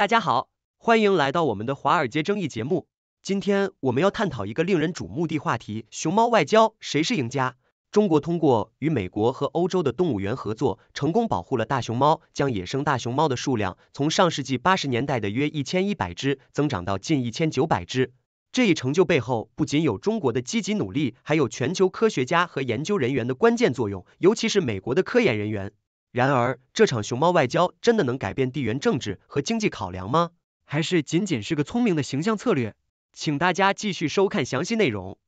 大家好，欢迎来到我们的华尔街争议节目。今天我们要探讨一个令人瞩目的话题：熊猫外交，谁是赢家？中国通过与美国和欧洲的动物园合作，成功保护了大熊猫，将野生大熊猫的数量从上世纪八十年代的约一千一百只增长到近一千九百只。这一成就背后不仅有中国的积极努力，还有全球科学家和研究人员的关键作用，尤其是美国的科研人员。然而，这场熊猫外交真的能改变地缘政治和经济考量吗？还是仅仅是个聪明的形象策略？请大家继续收看详细内容。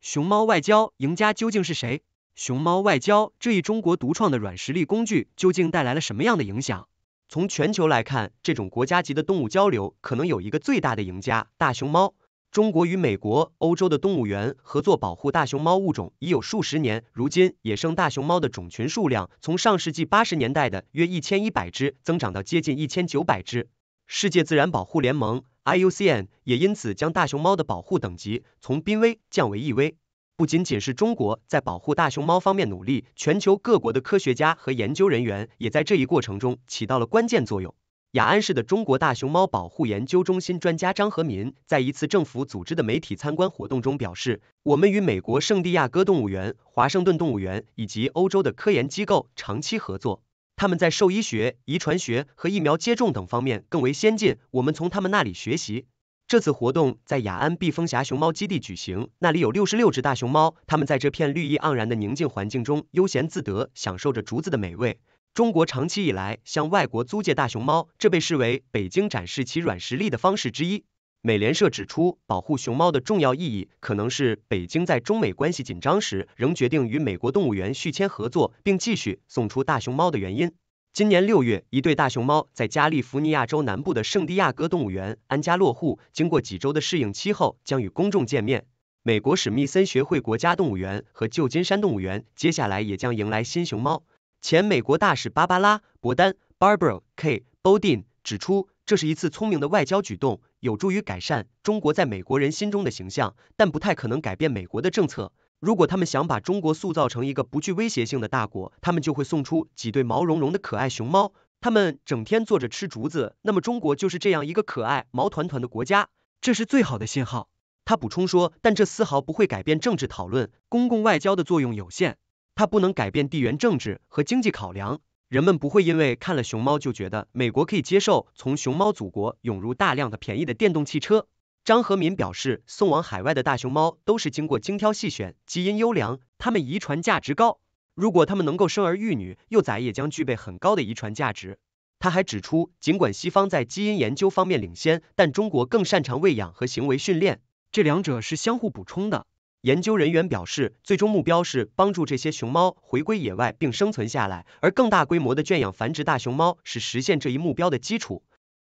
熊猫外交赢家究竟是谁？熊猫外交这一中国独创的软实力工具究竟带来了什么样的影响？从全球来看，这种国家级的动物交流可能有一个最大的赢家——大熊猫。中国与美国、欧洲的动物园合作保护大熊猫物种已有数十年。如今，野生大熊猫的种群数量从上世纪八十年代的约一千一百只增长到接近一千九百只。世界自然保护联盟 （IUCN） 也因此将大熊猫的保护等级从濒危降为易危。不仅仅是中国在保护大熊猫方面努力，全球各国的科学家和研究人员也在这一过程中起到了关键作用。雅安市的中国大熊猫保护研究中心专家张和民在一次政府组织的媒体参观活动中表示：“我们与美国圣地亚哥动物园、华盛顿动物园以及欧洲的科研机构长期合作，他们在兽医学、遗传学和疫苗接种等方面更为先进，我们从他们那里学习。”这次活动在雅安碧峰峡熊猫基地举行，那里有六十六只大熊猫，它们在这片绿意盎然的宁静环境中悠闲自得，享受着竹子的美味。中国长期以来向外国租借大熊猫，这被视为北京展示其软实力的方式之一。美联社指出，保护熊猫的重要意义，可能是北京在中美关系紧张时，仍决定与美国动物园续签合作，并继续送出大熊猫的原因。今年六月，一对大熊猫在加利福尼亚州南部的圣地亚哥动物园安家落户，经过几周的适应期后，将与公众见面。美国史密森学会国家动物园和旧金山动物园接下来也将迎来新熊猫。前美国大使芭芭拉·伯丹 （Barbara K. b o d i n 指出，这是一次聪明的外交举动，有助于改善中国在美国人心中的形象，但不太可能改变美国的政策。如果他们想把中国塑造成一个不具威胁性的大国，他们就会送出几对毛茸茸的可爱熊猫，他们整天坐着吃竹子。那么中国就是这样一个可爱、毛团团的国家，这是最好的信号。他补充说，但这丝毫不会改变政治讨论。公共外交的作用有限。它不能改变地缘政治和经济考量，人们不会因为看了熊猫就觉得美国可以接受从熊猫祖国涌入大量的便宜的电动汽车。张和民表示，送往海外的大熊猫都是经过精挑细选，基因优良，它们遗传价值高。如果它们能够生儿育女，幼崽也将具备很高的遗传价值。他还指出，尽管西方在基因研究方面领先，但中国更擅长喂养和行为训练，这两者是相互补充的。研究人员表示，最终目标是帮助这些熊猫回归野外并生存下来，而更大规模的圈养繁殖大熊猫是实现这一目标的基础。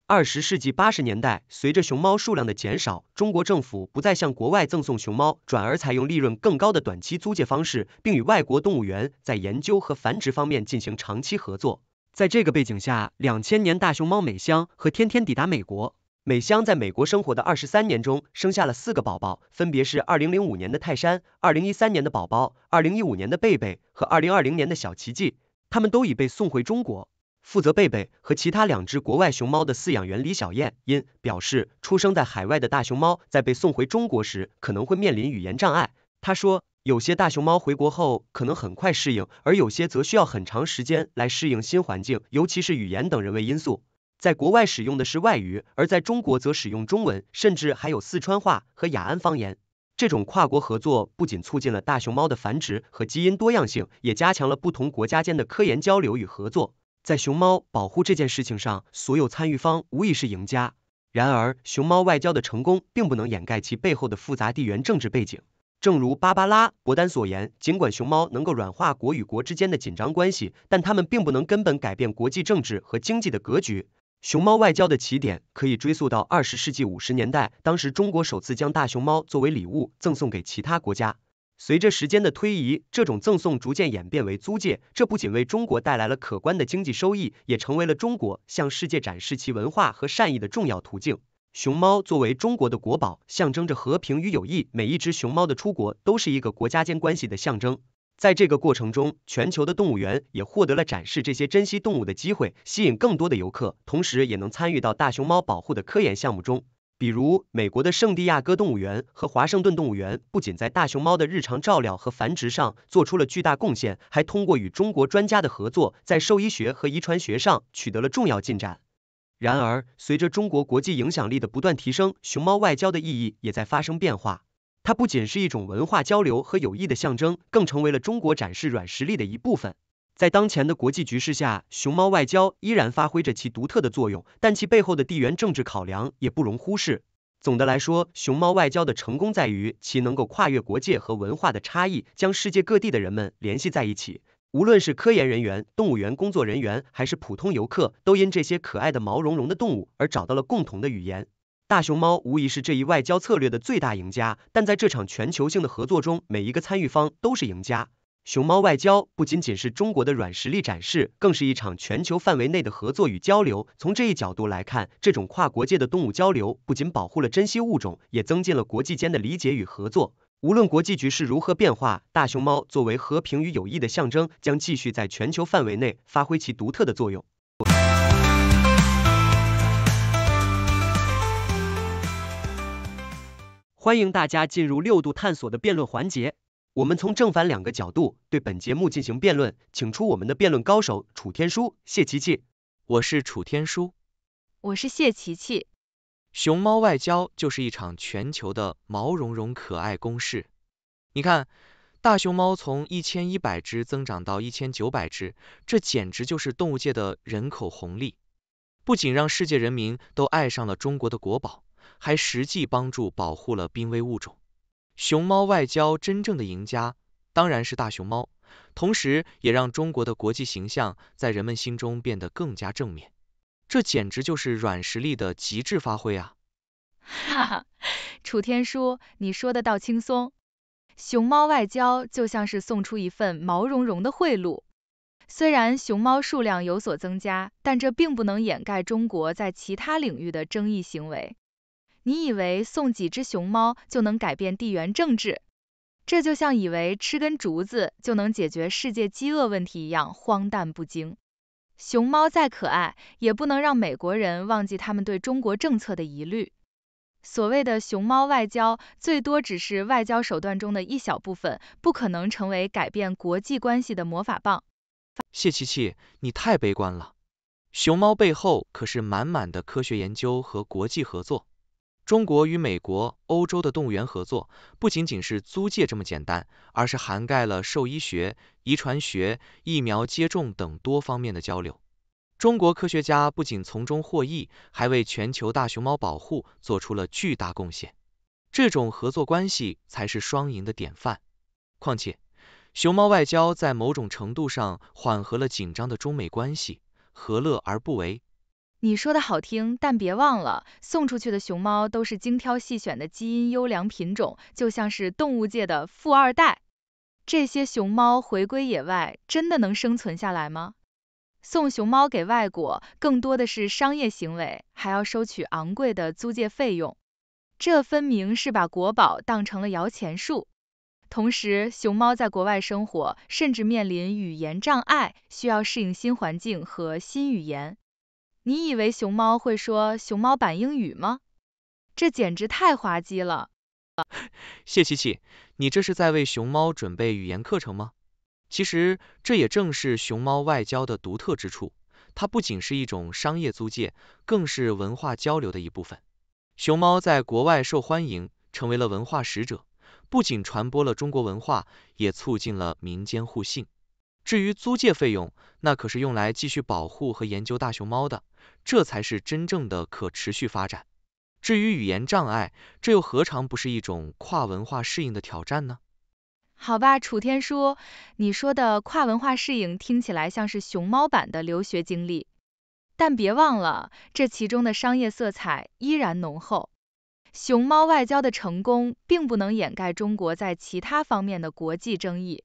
二十世纪八十年代，随着熊猫数量的减少，中国政府不再向国外赠送熊猫，转而采用利润更高的短期租借方式，并与外国动物园在研究和繁殖方面进行长期合作。在这个背景下，两千年大熊猫美香和天天抵达美国。美香在美国生活的二十三年中，生下了四个宝宝，分别是二零零五年的泰山、二零一三年的宝宝、二零一五年的贝贝和二零二零年的小奇迹。他们都已被送回中国。负责贝贝和其他两只国外熊猫的饲养员李小燕因表示，出生在海外的大熊猫在被送回中国时，可能会面临语言障碍。她说，有些大熊猫回国后可能很快适应，而有些则需要很长时间来适应新环境，尤其是语言等人为因素。在国外使用的是外语，而在中国则使用中文，甚至还有四川话和雅安方言。这种跨国合作不仅促进了大熊猫的繁殖和基因多样性，也加强了不同国家间的科研交流与合作。在熊猫保护这件事情上，所有参与方无疑是赢家。然而，熊猫外交的成功并不能掩盖其背后的复杂地缘政治背景。正如芭芭拉·博丹所言，尽管熊猫能够软化国与国之间的紧张关系，但他们并不能根本改变国际政治和经济的格局。熊猫外交的起点可以追溯到二十世纪五十年代，当时中国首次将大熊猫作为礼物赠送给其他国家。随着时间的推移，这种赠送逐渐演变为租借，这不仅为中国带来了可观的经济收益，也成为了中国向世界展示其文化和善意的重要途径。熊猫作为中国的国宝，象征着和平与友谊，每一只熊猫的出国都是一个国家间关系的象征。在这个过程中，全球的动物园也获得了展示这些珍稀动物的机会，吸引更多的游客，同时也能参与到大熊猫保护的科研项目中。比如，美国的圣地亚哥动物园和华盛顿动物园不仅在大熊猫的日常照料和繁殖上做出了巨大贡献，还通过与中国专家的合作，在兽医学和遗传学上取得了重要进展。然而，随着中国国际影响力的不断提升，熊猫外交的意义也在发生变化。它不仅是一种文化交流和友谊的象征，更成为了中国展示软实力的一部分。在当前的国际局势下，熊猫外交依然发挥着其独特的作用，但其背后的地缘政治考量也不容忽视。总的来说，熊猫外交的成功在于其能够跨越国界和文化的差异，将世界各地的人们联系在一起。无论是科研人员、动物园工作人员，还是普通游客，都因这些可爱的毛茸茸的动物而找到了共同的语言。大熊猫无疑是这一外交策略的最大赢家，但在这场全球性的合作中，每一个参与方都是赢家。熊猫外交不仅仅是中国的软实力展示，更是一场全球范围内的合作与交流。从这一角度来看，这种跨国界的动物交流不仅保护了珍稀物种，也增进了国际间的理解与合作。无论国际局势如何变化，大熊猫作为和平与友谊的象征，将继续在全球范围内发挥其独特的作用。欢迎大家进入六度探索的辩论环节，我们从正反两个角度对本节目进行辩论，请出我们的辩论高手楚天舒、谢琪琪。我是楚天舒，我是谢琪琪。熊猫外交就是一场全球的毛茸茸可爱攻势。你看，大熊猫从一千一百只增长到一千九百只，这简直就是动物界的人口红利，不仅让世界人民都爱上了中国的国宝。还实际帮助保护了濒危物种，熊猫外交真正的赢家当然是大熊猫，同时也让中国的国际形象在人们心中变得更加正面。这简直就是软实力的极致发挥啊！哈哈，楚天舒，你说的倒轻松，熊猫外交就像是送出一份毛茸茸的贿赂。虽然熊猫数量有所增加，但这并不能掩盖中国在其他领域的争议行为。你以为送几只熊猫就能改变地缘政治？这就像以为吃根竹子就能解决世界饥饿问题一样荒诞不经。熊猫再可爱，也不能让美国人忘记他们对中国政策的疑虑。所谓的熊猫外交，最多只是外交手段中的一小部分，不可能成为改变国际关系的魔法棒。谢琪琪，你太悲观了。熊猫背后可是满满的科学研究和国际合作。中国与美国、欧洲的动物园合作，不仅仅是租借这么简单，而是涵盖了兽医学、遗传学、疫苗接种等多方面的交流。中国科学家不仅从中获益，还为全球大熊猫保护做出了巨大贡献。这种合作关系才是双赢的典范。况且，熊猫外交在某种程度上缓和了紧张的中美关系，何乐而不为？你说的好听，但别忘了，送出去的熊猫都是精挑细选的基因优良品种，就像是动物界的富二代。这些熊猫回归野外，真的能生存下来吗？送熊猫给外国，更多的是商业行为，还要收取昂贵的租借费用，这分明是把国宝当成了摇钱树。同时，熊猫在国外生活，甚至面临语言障碍，需要适应新环境和新语言。你以为熊猫会说熊猫版英语吗？这简直太滑稽了。谢七七，你这是在为熊猫准备语言课程吗？其实这也正是熊猫外交的独特之处。它不仅是一种商业租借，更是文化交流的一部分。熊猫在国外受欢迎，成为了文化使者，不仅传播了中国文化，也促进了民间互信。至于租借费用，那可是用来继续保护和研究大熊猫的，这才是真正的可持续发展。至于语言障碍，这又何尝不是一种跨文化适应的挑战呢？好吧，楚天舒，你说的跨文化适应听起来像是熊猫版的留学经历，但别忘了这其中的商业色彩依然浓厚。熊猫外交的成功，并不能掩盖中国在其他方面的国际争议。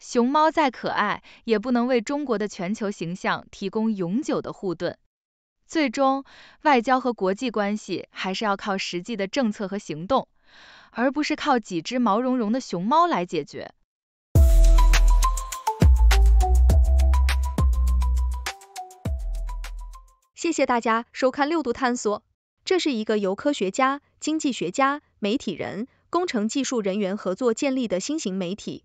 熊猫再可爱，也不能为中国的全球形象提供永久的护盾。最终，外交和国际关系还是要靠实际的政策和行动，而不是靠几只毛茸茸的熊猫来解决。谢谢大家收看《六度探索》，这是一个由科学家、经济学家、媒体人、工程技术人员合作建立的新型媒体。